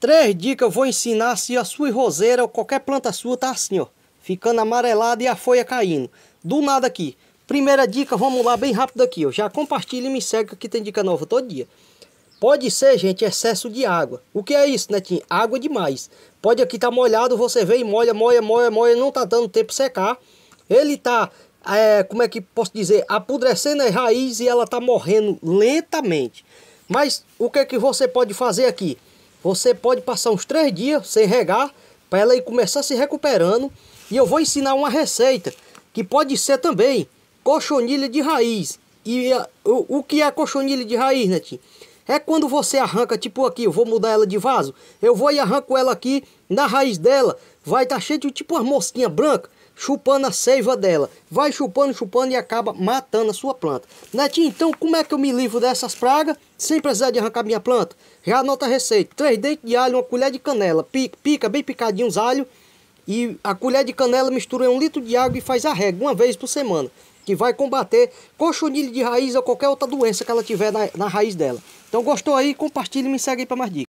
Três dicas eu vou ensinar se a sua roseira ou qualquer planta sua tá assim, ó. Ficando amarelada e a folha caindo. Do nada aqui. Primeira dica, vamos lá bem rápido aqui, ó. Já compartilha e me segue que tem dica nova todo dia. Pode ser, gente, excesso de água. O que é isso, Netinho? Água demais. Pode aqui tá molhado, você vem molha, molha, molha, molha, não tá dando tempo secar. Ele tá, é, como é que posso dizer, apodrecendo as raízes e ela tá morrendo lentamente. Mas o que é que você pode fazer aqui? Você pode passar uns três dias sem regar para ela ir começar se recuperando. E eu vou ensinar uma receita que pode ser também cochonilha de raiz. E a, o, o, que é cochonilha de raiz, Netinho? Né, é quando você arranca, tipo aqui, eu vou mudar ela de vaso. Eu vou e arranco ela aqui na raiz dela. Vai estar tá cheio de tipo uma mosquinha branca chupando a seiva dela. Vai chupando, chupando e acaba matando a sua planta. Netinho, então como é que eu me livro dessas pragas sem precisar de arrancar minha planta? Já anota a receita. Três dentes de alho, uma colher de canela. Pica, pica bem picadinho os alhos. E a colher de canela mistura em um litro de água e faz a rega uma vez por semana. Que vai combater cochonilho de raiz ou qualquer outra doença que ela tiver na, na raiz dela. Então gostou aí? Compartilhe e me segue aí para mais dicas.